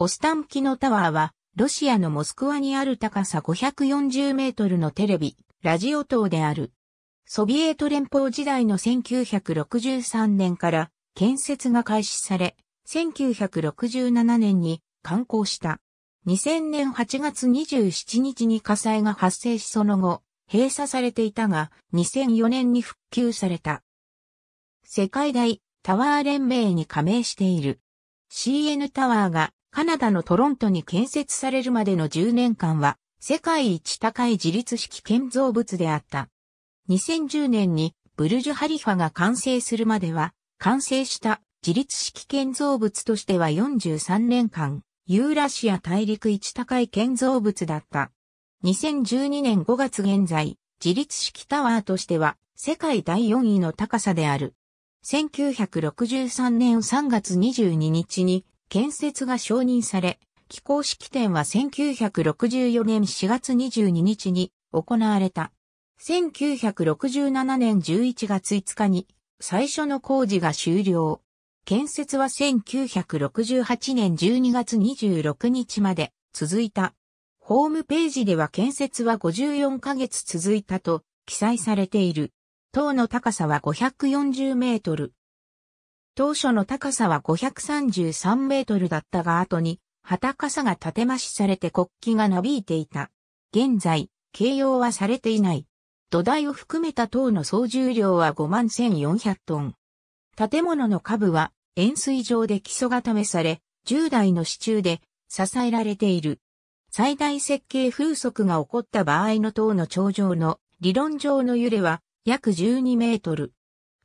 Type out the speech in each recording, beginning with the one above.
オスタンキノタワーは、ロシアのモスクワにある高さ540メートルのテレビ、ラジオ塔である。ソビエト連邦時代の1963年から建設が開始され、1967年に完工した。2000年8月27日に火災が発生しその後、閉鎖されていたが、2004年に復旧された。世界大タワー連盟に加盟している。CN タワーがカナダのトロントに建設されるまでの10年間は、世界一高い自立式建造物であった。2010年にブルジュ・ハリファが完成するまでは、完成した自立式建造物としては43年間、ユーラシア大陸一高い建造物だった。2012年5月現在、自立式タワーとしては世界第4位の高さである。1963年3月22日に建設が承認され、起工式典は1964年4月22日に行われた。1967年11月5日に最初の工事が終了。建設は1968年12月26日まで続いた。ホームページでは建設は54ヶ月続いたと記載されている。塔の高さは540メートル。当初の高さは533メートルだったが後に、旗傘が建て増しされて国旗がなびいていた。現在、形容はされていない。土台を含めた塔の総重量は5万1400トン。建物の下部は円錐状で基礎固めされ、10台の支柱で支えられている。最大設計風速が起こった場合の塔の頂上の理論上の揺れは約12メートル。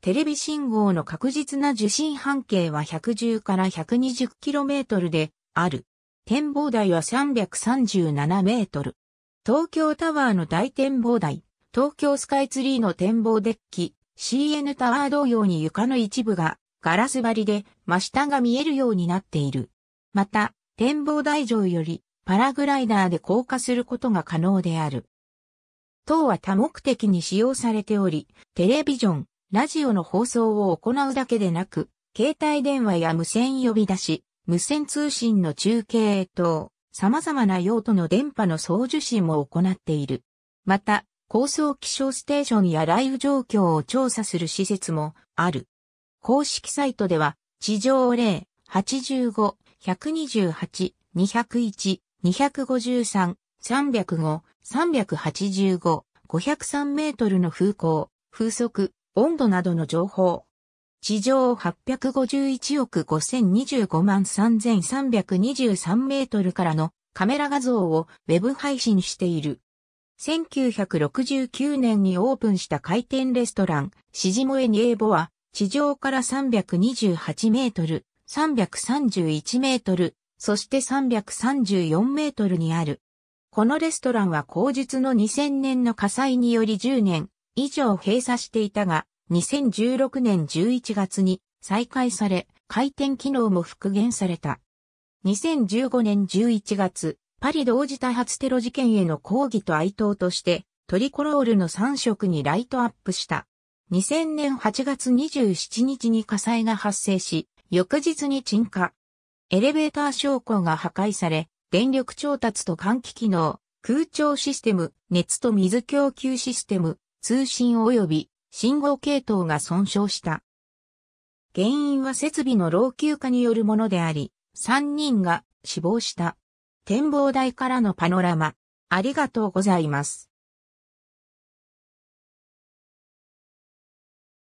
テレビ信号の確実な受信半径は110から 120km である。展望台は 337m。東京タワーの大展望台、東京スカイツリーの展望デッキ、CN タワー同様に床の一部がガラス張りで真下が見えるようになっている。また、展望台上よりパラグライダーで降下することが可能である。塔は多目的に使用されており、テレビジョン、ラジオの放送を行うだけでなく、携帯電話や無線呼び出し、無線通信の中継等、様々な用途の電波の送受信も行っている。また、高層気象ステーションや雷雨状況を調査する施設もある。公式サイトでは、地上0、85、128、201、253、305、385、503メートルの風向、風速、温度などの情報。地上851億5025万3323メートルからのカメラ画像をウェブ配信している。1969年にオープンした回転レストラン、シジモエニエボは、地上から328メートル、331メートル、そして334メートルにある。このレストランは口述の2000年の火災により10年、以上閉鎖していたが、2016年11月に再開され、回転機能も復元された。2015年11月、パリ同時多発テロ事件への抗議と哀悼として、トリコロールの3色にライトアップした。2000年8月27日に火災が発生し、翌日に鎮火。エレベーター昇降が破壊され、電力調達と換気機能、空調システム、熱と水供給システム、通信及び信号系統が損傷した。原因は設備の老朽化によるものであり、3人が死亡した。展望台からのパノラマ。ありがとうございます。